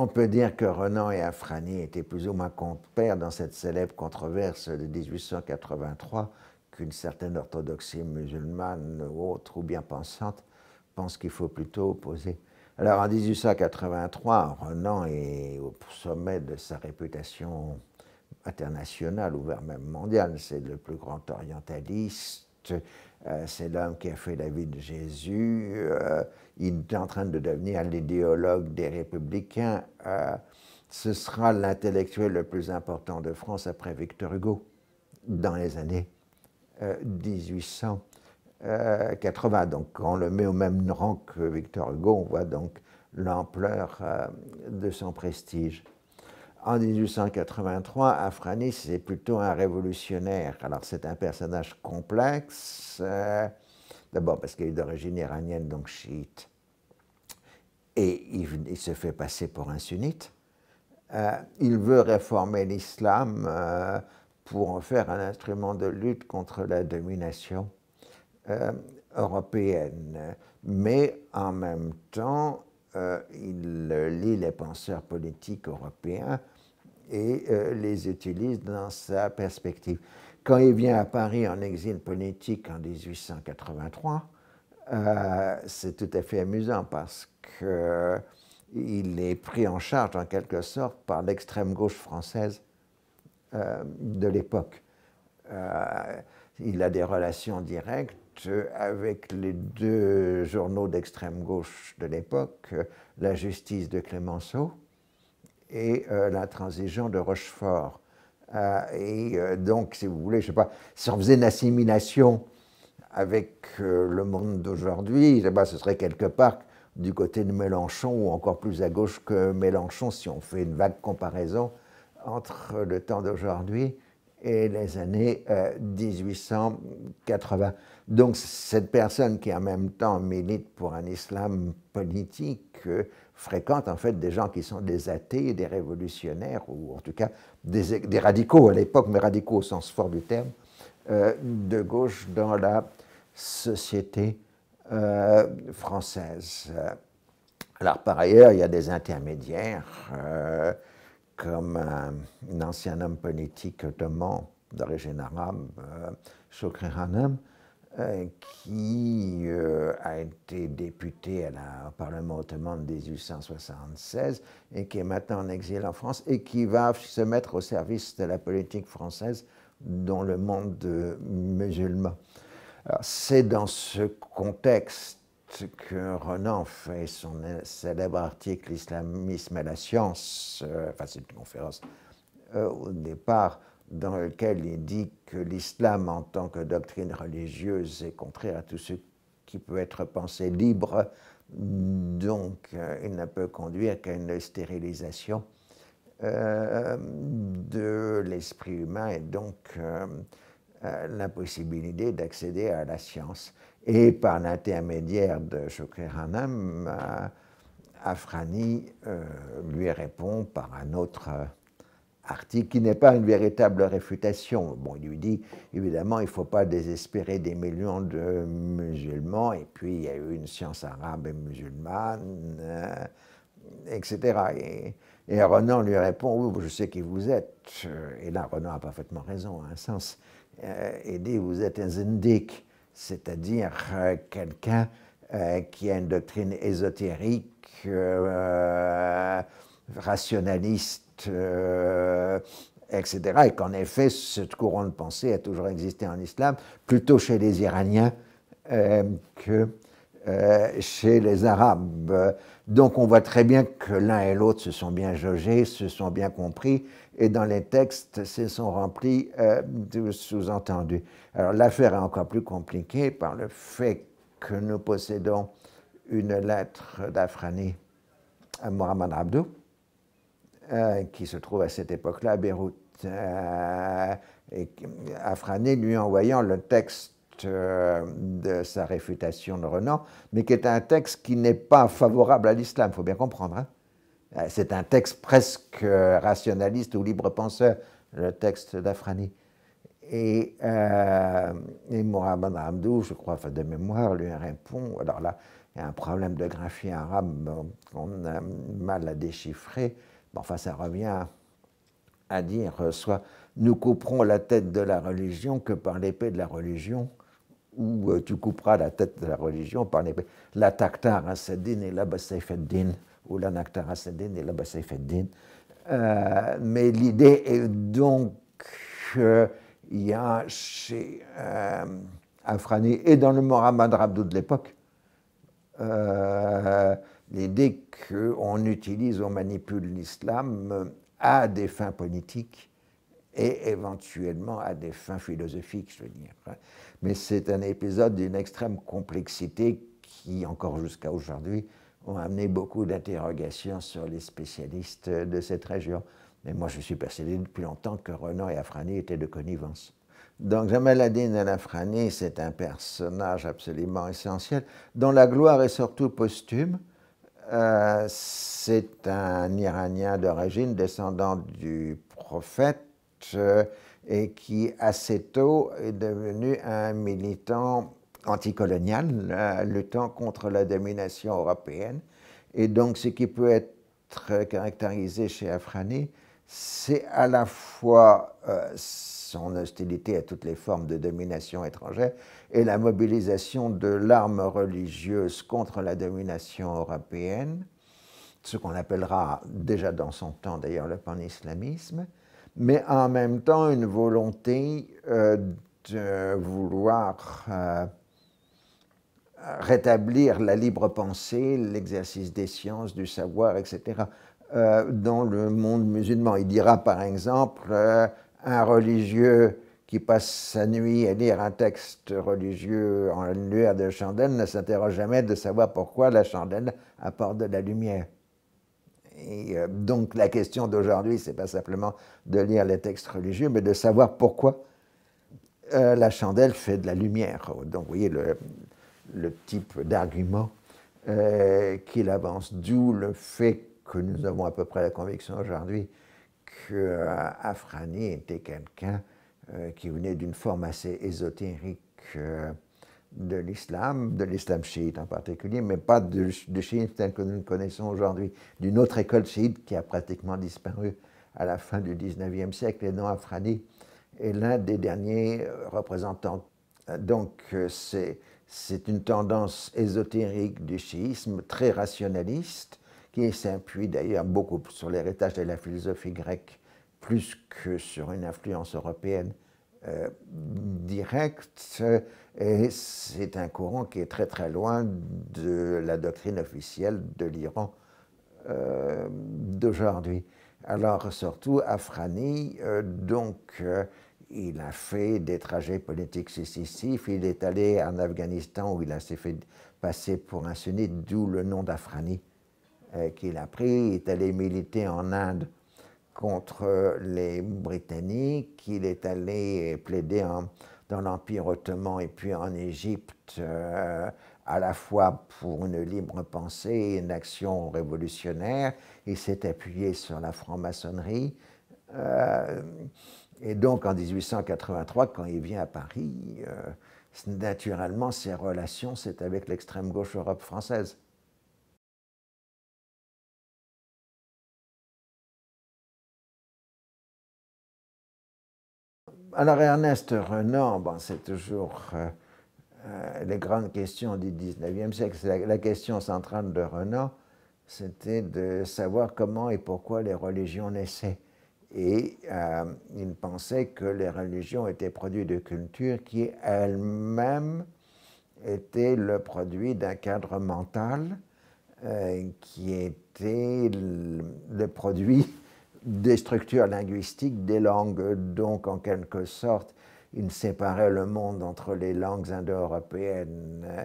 on peut dire que Renan et Afrani étaient plus ou moins compères dans cette célèbre controverse de 1883 qu'une certaine orthodoxie musulmane ou autre ou bien pensante pense qu'il faut plutôt opposer. Alors en 1883, Renan est au sommet de sa réputation internationale ou même mondiale. C'est le plus grand orientaliste euh, c'est l'homme qui a fait la vie de Jésus, euh, il est en train de devenir l'idéologue des républicains, euh, ce sera l'intellectuel le plus important de France après Victor Hugo, dans les années 1880. Donc on le met au même rang que Victor Hugo, on voit donc l'ampleur de son prestige. En 1883, Afranis c'est plutôt un révolutionnaire. Alors c'est un personnage complexe, euh, d'abord parce qu'il est d'origine iranienne, donc chiite, et il, se fait passer pour un sunnite. Euh, il veut réformer l'islam euh, pour en faire un instrument de lutte contre la domination européenne. Mais en même temps, euh, il lit les penseurs politiques européens et euh, les utilise dans sa perspective. Quand il vient à Paris en exil politique en 1883, euh, c'est tout à fait amusant parce qu'il est pris en charge en quelque sorte par l'extrême gauche française de l'époque. il a des relations directes avec les deux journaux d'extrême gauche de l'époque, La Justice de Clémenceau et La euh, L'Intransigeant de Rochefort. Euh, et euh, donc, si vous voulez, je sais pas, si on faisait une assimilation avec le monde d'aujourd'hui, ce serait quelque part du côté de Mélenchon ou encore plus à gauche que Mélenchon, si on fait une vague comparaison entre le temps d'aujourd'hui et les années 1880. Euh, Donc cette personne qui en même temps milite pour un islam politique euh, fréquente en fait des gens qui sont des athées, des révolutionnaires, ou en tout cas des, radicaux à l'époque, mais radicaux au sens fort du terme, euh, de gauche dans la société française. Alors par ailleurs, il y a des intermédiaires comme un, ancien homme politique ottoman d'origine arabe, euh, Shokri Hanam, euh, qui euh, a été député à la, au Parlement ottoman de 1876 et qui est maintenant en exil en France et qui va se mettre au service de la politique française dans le monde musulman. C'est dans ce contexte que Renan fait son célèbre article Islamisme et la science, euh, enfin c'est une conférence euh, au départ, dans lequel il dit que l'islam en tant que doctrine religieuse est contraire à tout ce qui peut être pensé libre, donc euh, il ne peut conduire qu'à une stérilisation de l'esprit humain et donc l'impossibilité d'accéder à la science et par l'intermédiaire de Shukri Hanam, euh, Afrani euh, lui répond par un autre euh, article qui n'est pas une véritable réfutation. Bon, il lui dit, évidemment, il ne faut pas désespérer des millions de musulmans, et puis il y a eu une science arabe et musulmane, etc. Et, Renan lui répond, oui, je sais qui vous êtes. Et là, Renan a parfaitement raison, à un sens. il dit, vous êtes un zindique c'est-à-dire euh, quelqu'un euh, qui a une doctrine ésotérique, euh, rationaliste, etc. Et qu'en effet, cette courant de pensée a toujours existé en islam, plutôt chez les Iraniens que euh, chez les Arabes. Donc on voit très bien que l'un et l'autre se sont bien jaugés, se sont bien compris, et dans les textes, se sont remplis euh, de sous-entendus. Alors l'affaire est encore plus compliquée par le fait que nous possédons une lettre d'Afrani à Mohamed Abdou, euh, qui se trouve à cette époque-là à Beyrouth. et Afrani lui envoyant le texte euh, de sa réfutation de Renan, mais qui est un texte qui n'est pas favorable à l'islam, il faut bien comprendre. Hein. Euh, c'est un texte presque euh, rationaliste ou libre-penseur, le texte d'Afrani. Et, euh, et ben Hamdou, je crois, de mémoire, lui répond, alors là, il y a un problème de graphie arabe qu'on a mal à déchiffrer, bon, enfin ça revient à dire soit nous couperons la tête de la religion que par l'épée de la religion, où euh, tu couperas la tête de la religion par les... La taktar asadin et la basayf-ed-din, ou la naktar asadin et la basayfaddin. Euh, mais l'idée est donc il y a chez euh, Afrani et dans le Moramad Rabdou de l'époque, l'idée qu'on utilise, on manipule l'islam à des fins politiques et éventuellement à des fins philosophiques, je veux dire. Hein. Mais c'est un épisode d'une extrême complexité qui, encore jusqu'à aujourd'hui, ont amené beaucoup d'interrogations sur les spécialistes de cette région. Mais moi, je suis persuadé depuis longtemps que Renan et Afrani étaient de connivence. Donc Jamal Adin al-Afrani, c'est un personnage absolument essentiel, dont la gloire est surtout posthume. Euh, c'est un Iranien d'origine, descendant du prophète, euh, et qui assez tôt est devenu un militant anticolonial, euh, luttant contre la domination européenne. Et donc ce qui peut être caractérisé chez Afrani, c'est à la fois euh, son hostilité à toutes les formes de domination étrangère et la mobilisation de l'arme religieuse contre la domination européenne, ce qu'on appellera déjà dans son temps d'ailleurs le panislamisme, mais en même temps une volonté euh, de vouloir euh, rétablir la libre pensée, l'exercice des sciences, du savoir, etc., euh, dans le monde musulman. Il dira par exemple, un religieux qui passe sa nuit à lire un texte religieux en lueur de chandelle ne s'interroge jamais de savoir pourquoi la chandelle apporte de la lumière. Et euh, donc la question d'aujourd'hui, c'est pas simplement de lire les textes religieux, mais de savoir pourquoi euh, la chandelle fait de la lumière. Donc vous voyez le, type d'argument euh, qu'il avance, d'où le fait que nous avons à peu près la conviction aujourd'hui qu'Afrani était quelqu'un qui venait d'une forme assez ésotérique de l'islam, de l'islam chiite en particulier, mais pas du chiisme tel que nous le connaissons aujourd'hui, d'une autre école chiite qui a pratiquement disparu à la fin du 19e siècle, et non Afrani est l'un des derniers euh, représentants. Donc euh, c'est une tendance ésotérique du chiisme, très rationaliste, qui s'appuie d'ailleurs beaucoup sur l'héritage de la philosophie grecque, plus que sur une influence européenne euh, direct, et c'est un courant qui est très très loin de la doctrine officielle de l'Iran euh, d'aujourd'hui. Alors surtout, Afrani, euh, donc, il a fait des trajets politiques successifs, il est allé en Afghanistan où il s'est fait passer pour un sunnite, d'où le nom d'Afrani qu'il a pris, il est allé militer en Inde contre euh, les Britanniques, il est allé plaider dans l'Empire ottoman et puis en Égypte, euh, à la fois pour une libre pensée et une action révolutionnaire. Il s'est appuyé sur la franc-maçonnerie. Euh, et donc en 1883, quand il vient à Paris, naturellement, ses relations, c'est avec l'extrême gauche Europe française. Alors Ernest Renan, c'est toujours euh, euh, les grandes questions du 19e siècle. La, question centrale de Renan, c'était de savoir comment et pourquoi les religions naissaient. Et euh, il pensait que les religions étaient produits de cultures qui elles-mêmes étaient le produit d'un cadre mental qui était le produit des structures linguistiques des langues. Donc, en quelque sorte, il séparait le monde entre les langues indo-européennes hein,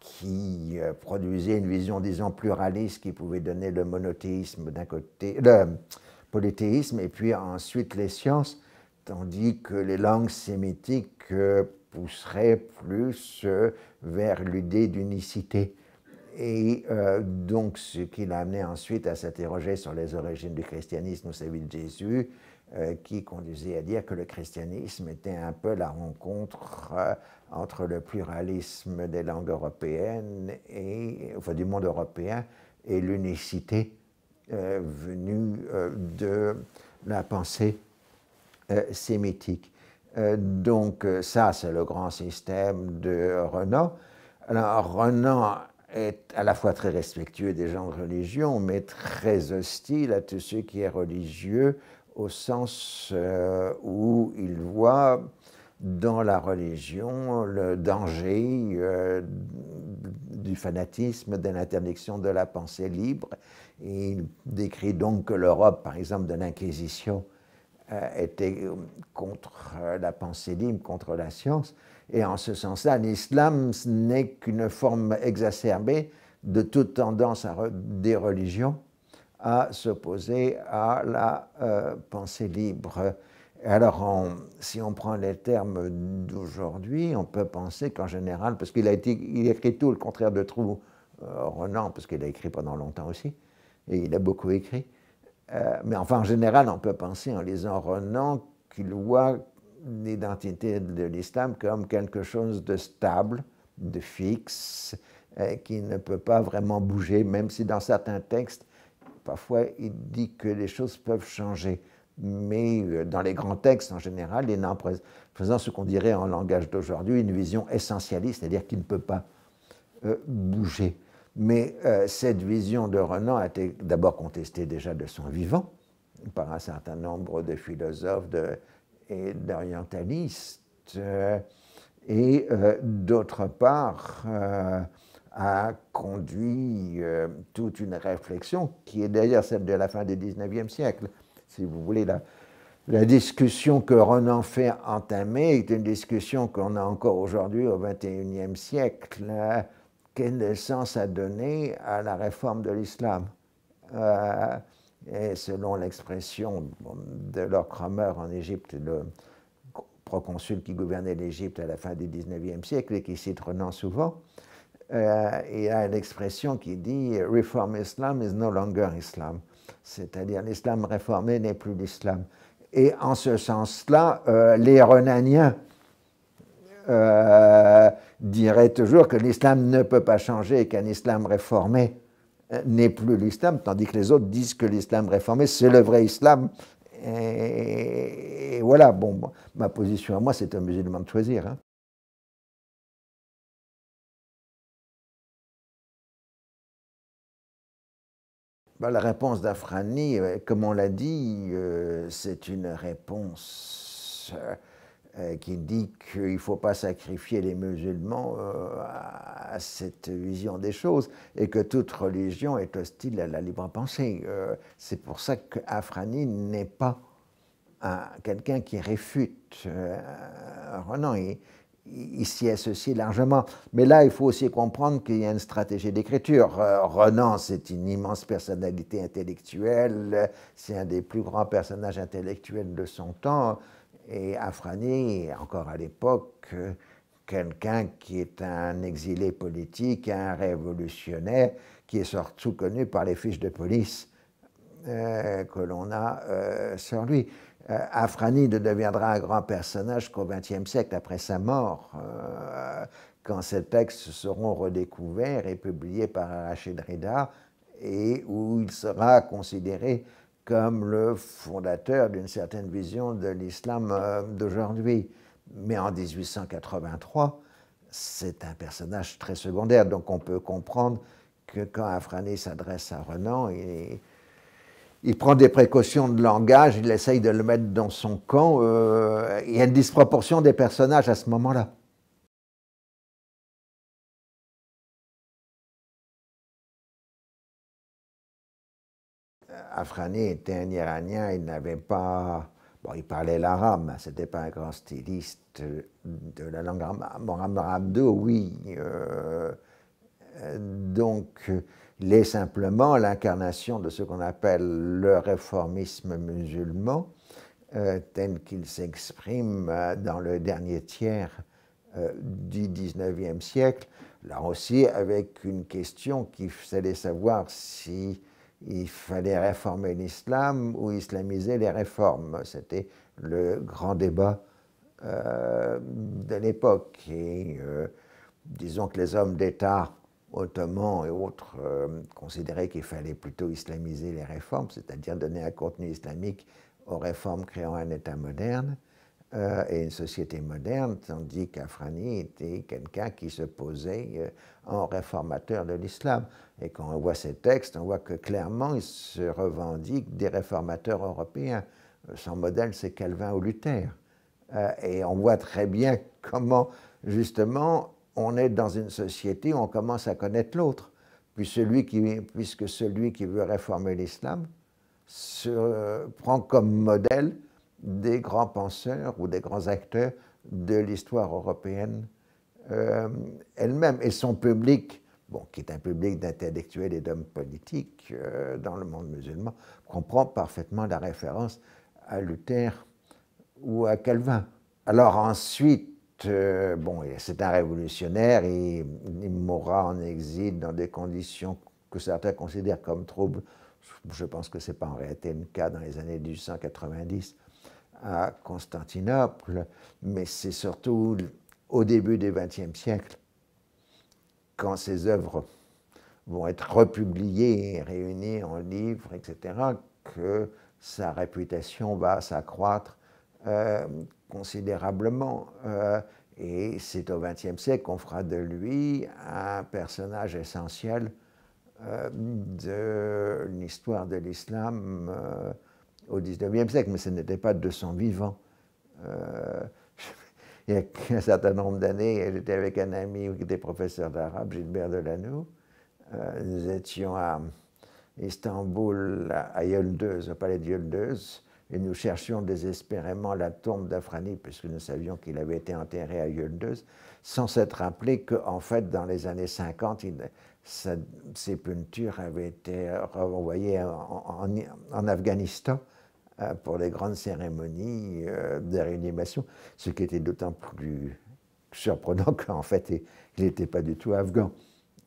qui euh, produisaient une vision, disons, pluraliste qui pouvait donner le monothéisme d'un côté, le polythéisme, et puis ensuite les sciences, tandis que les langues sémitiques euh, pousseraient plus euh, vers l'idée d'unicité. Et euh, donc, ce qui l'a amené ensuite à s'interroger sur les origines du christianisme au service de Jésus, euh, qui conduisait à dire que le christianisme était un peu la rencontre euh, entre le pluralisme des langues européennes et, enfin, du monde européen et l'unicité venue de la pensée sémitique. donc, ça, c'est le grand système de Renan. Alors, Renan est à la fois très respectueux des gens de religion, mais très hostile à tout ce qui est religieux au sens euh, où il voit dans la religion le danger euh, du fanatisme, de l'interdiction de la pensée libre. il décrit donc que l'Europe, par exemple, de l'Inquisition, euh, était contre la pensée libre, contre la science. Et en ce sens-là, l'islam n'est qu'une forme exacerbée de toute tendance des religions à s'opposer à la euh, pensée libre. Alors, si on prend les termes d'aujourd'hui, on peut penser qu'en général, parce qu'il a, écrit tout le contraire de Trou euh, Renan, parce qu'il a écrit pendant longtemps aussi, et il a beaucoup écrit, euh, mais enfin, en général, on peut penser en lisant Renan qu'il voit l'identité de l'islam comme quelque chose de stable, de fixe, hein, qui ne peut pas vraiment bouger, même si dans certains textes, parfois il dit que les choses peuvent changer. Mais euh, dans les grands textes en général, il est en faisant ce qu'on dirait en langage d'aujourd'hui une vision essentialiste, c'est-à-dire qu'il ne peut pas euh, bouger. Mais euh, cette vision de Renan a été d'abord contestée déjà de son vivant par un certain nombre de philosophes, de et d'orientaliste, euh, et euh, d'autre part, euh, a conduit toute une réflexion qui est d'ailleurs celle de la fin du 19e siècle. Si vous voulez, la, la discussion que Renan fait entamer est une discussion qu'on a encore aujourd'hui au XXIe siècle. Quelle naissance a donné à la réforme de l'islam et selon l'expression de Lord Cromer en Égypte, le proconsul qui gouvernait l'Égypte à la fin du 19e siècle et qui cite Renan souvent, euh, il y a l'expression qui dit « Reform Islam is no longer Islam », c'est-à-dire l'islam réformé n'est plus l'islam. Et en ce sens-là, euh, les Renaniens euh, diraient toujours que l'islam ne peut pas changer et qu'un islam réformé n'est plus l'islam, tandis que les autres disent que l'islam réformé, c'est le vrai islam. Et, voilà, bon, ma position à moi, c'est un musulman de choisir. Hein. Bah, la réponse d'Afrani, euh, comme on l'a dit, euh, c'est une réponse... Euh, euh, qui dit qu'il ne faut pas sacrifier les musulmans euh, à cette vision des choses et que toute religion est hostile à la libre pensée. Euh, c'est pour ça qu'Afrani n'est pas quelqu'un qui réfute Renan. Il, s'y associe largement. Mais là, il faut aussi comprendre qu'il y a une stratégie d'écriture. Renan, c'est une immense personnalité intellectuelle, c'est un des plus grands personnages intellectuels de son temps. Et Afrani, encore à l'époque, euh, quelqu'un qui est un exilé politique, un révolutionnaire, qui est surtout connu par les fiches de police euh, que l'on a euh, sur lui. Afrani ne deviendra un grand personnage qu'au XXe siècle, après sa mort, quand ses textes seront redécouverts et publiés par Rachid Rida, et où il sera considéré comme le fondateur d'une certaine vision de l'islam euh, d'aujourd'hui. Mais en 1883, c'est un personnage très secondaire, donc on peut comprendre que quand Afrani s'adresse à Renan, il, prend des précautions de langage, il essaye de le mettre dans son camp. Euh, il y a une disproportion des personnages à ce moment-là. Afrani était un Iranien, il n'avait pas. Bon, il parlait l'arabe, c'était pas un grand styliste de la langue arabe. Bon, oui. Euh, donc, il est simplement l'incarnation de ce qu'on appelle le réformisme musulman, euh, tel qu'il s'exprime euh, dans le dernier tiers du 19e siècle. Là aussi, avec une question qui fallait savoir si il fallait réformer l'islam ou islamiser les réformes. C'était le grand débat euh, de l'époque. Et euh, disons que les hommes d'État ottomans et autres euh, considéraient qu'il fallait plutôt islamiser les réformes, c'est-à-dire donner un contenu islamique aux réformes créant un État moderne et euh, une société moderne, tandis qu'Afrani était quelqu'un qui se posait euh, en réformateur de l'islam. Et quand on voit ces textes, on voit que clairement, il se revendique des réformateurs européens. Son modèle, c'est Calvin ou Luther. Euh, et on voit très bien comment, justement, on est dans une société où on commence à connaître l'autre. Puis celui qui, puisque celui qui veut réformer l'islam se prend comme modèle des grands penseurs ou des grands acteurs de l'histoire européenne euh, elle-même. Et son public, bon, qui est un public d'intellectuels et d'hommes politiques euh, dans le monde musulman, comprend parfaitement la référence à Luther ou à Calvin. Alors ensuite, euh, bon, c'est un révolutionnaire, et il mourra en exil dans des conditions que certains considèrent comme troubles. Je pense que ce n'est pas en réalité le cas dans les années 1890 à Constantinople, mais c'est surtout au début du XXe siècle, quand ses œuvres vont être republiées, réunies en livres, etc., que sa réputation va s'accroître euh, considérablement. Euh, et c'est au XXe siècle qu'on fera de lui un personnage essentiel euh, de l'histoire de l'islam au 19e siècle, mais ce n'était pas de son vivant. il y a un certain nombre d'années, j'étais avec un ami qui était professeur d'arabe, Gilbert de Euh, nous étions à Istanbul, à Yoldeuse, au palais de et nous cherchions désespérément la tombe d'Afrani, puisque nous savions qu'il avait été enterré à Yoldeuse, sans s'être rappelé qu'en fait, dans les années 50, il, sa, sépulture avait été renvoyée en, Afghanistan euh, pour les grandes cérémonies euh, de réanimation, ce qui était d'autant plus surprenant qu'en fait, il n'était pas du tout afghan.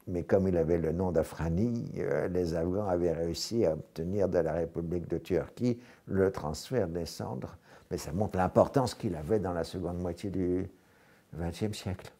Mais comme il avait le nom d'Afrani, euh, les Afghans avaient réussi à obtenir de la République de Turquie le transfert des cendres. Mais ça montre l'importance qu'il avait dans la seconde moitié du XXe siècle.